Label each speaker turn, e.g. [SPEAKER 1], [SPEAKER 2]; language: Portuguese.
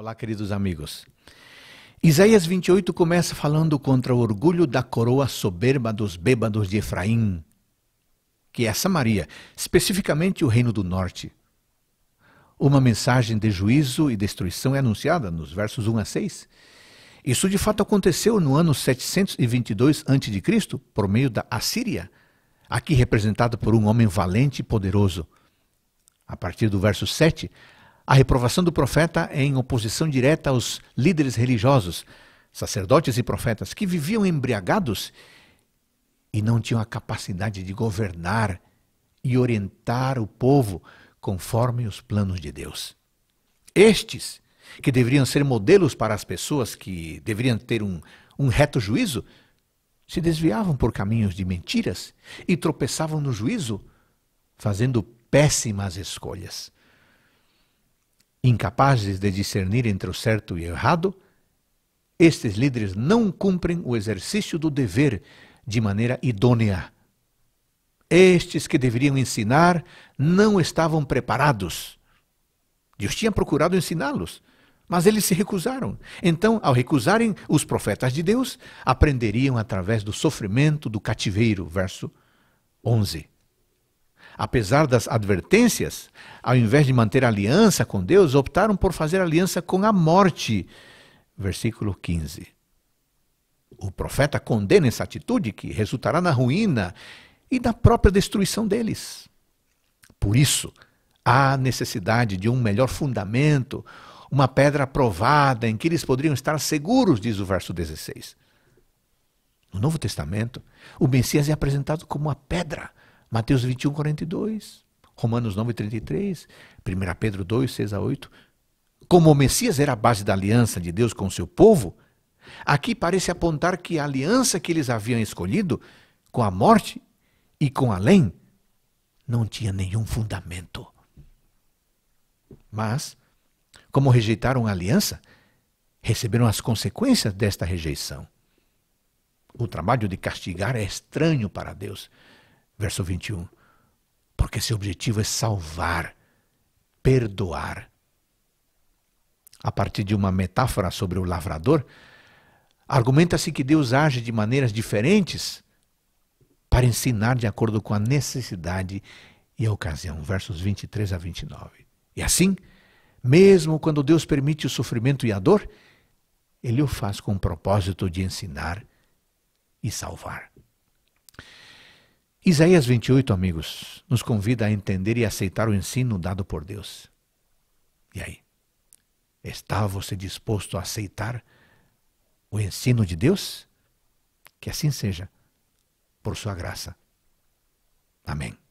[SPEAKER 1] Olá, queridos amigos. Isaías 28 começa falando contra o orgulho da coroa soberba dos bêbados de Efraim, que é Samaria, especificamente o reino do norte. Uma mensagem de juízo e destruição é anunciada nos versos 1 a 6. Isso de fato aconteceu no ano 722 a.C., por meio da Assíria, aqui representada por um homem valente e poderoso. A partir do verso 7, a reprovação do profeta é em oposição direta aos líderes religiosos, sacerdotes e profetas, que viviam embriagados e não tinham a capacidade de governar e orientar o povo conforme os planos de Deus. Estes, que deveriam ser modelos para as pessoas que deveriam ter um, um reto juízo, se desviavam por caminhos de mentiras e tropeçavam no juízo, fazendo péssimas escolhas incapazes de discernir entre o certo e o errado, estes líderes não cumprem o exercício do dever de maneira idônea. Estes que deveriam ensinar não estavam preparados. Deus tinha procurado ensiná-los, mas eles se recusaram. Então, ao recusarem, os profetas de Deus aprenderiam através do sofrimento do cativeiro. Verso 11 apesar das advertências, ao invés de manter aliança com Deus, optaram por fazer aliança com a morte. Versículo 15. O profeta condena essa atitude que resultará na ruína e na própria destruição deles. Por isso, há necessidade de um melhor fundamento, uma pedra provada em que eles poderiam estar seguros, diz o verso 16. No Novo Testamento, o Messias é apresentado como a pedra Mateus 21, 42, Romanos 9, 33, 1 Pedro 2, 6 a 8. Como o Messias era a base da aliança de Deus com o seu povo, aqui parece apontar que a aliança que eles haviam escolhido com a morte e com além não tinha nenhum fundamento. Mas, como rejeitaram a aliança, receberam as consequências desta rejeição. O trabalho de castigar é estranho para Deus verso 21. Porque seu objetivo é salvar, perdoar. A partir de uma metáfora sobre o lavrador, argumenta-se que Deus age de maneiras diferentes para ensinar de acordo com a necessidade e a ocasião. Versos 23 a 29. E assim, mesmo quando Deus permite o sofrimento e a dor, ele o faz com o propósito de ensinar e salvar. Isaías 28, amigos, nos convida a entender e aceitar o ensino dado por Deus. E aí? Está você disposto a aceitar o ensino de Deus? Que assim seja, por sua graça. Amém.